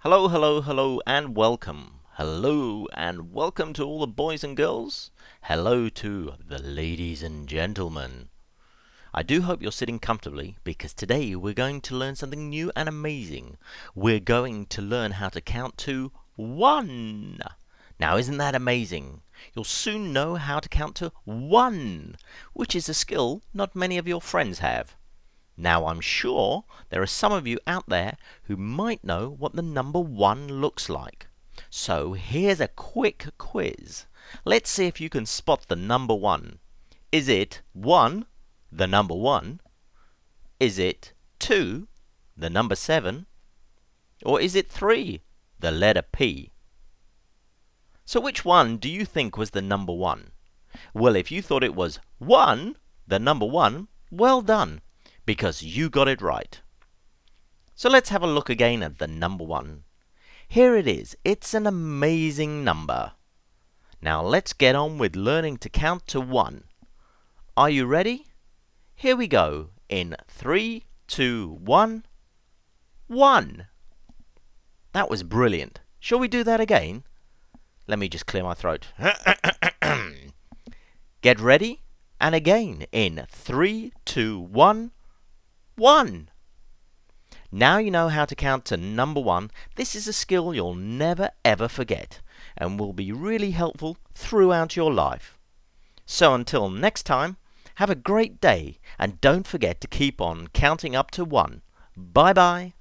Hello, hello, hello, and welcome. Hello, and welcome to all the boys and girls. Hello to the ladies and gentlemen. I do hope you're sitting comfortably because today we're going to learn something new and amazing. We're going to learn how to count to one. Now, isn't that amazing? You'll soon know how to count to one, which is a skill not many of your friends have. Now I'm sure there are some of you out there who might know what the number 1 looks like. So here's a quick quiz. Let's see if you can spot the number 1. Is it 1, the number 1? Is it 2, the number 7? Or is it 3, the letter P? So which one do you think was the number 1? Well, if you thought it was 1, the number 1, well done because you got it right. So let's have a look again at the number one. Here it is. It's an amazing number. Now let's get on with learning to count to one. Are you ready? Here we go. In three, two, one, one. That was brilliant. Shall we do that again? Let me just clear my throat. Get ready, and again in three, two, one, 1. Now you know how to count to number 1, this is a skill you'll never ever forget and will be really helpful throughout your life. So until next time, have a great day and don't forget to keep on counting up to 1. Bye bye.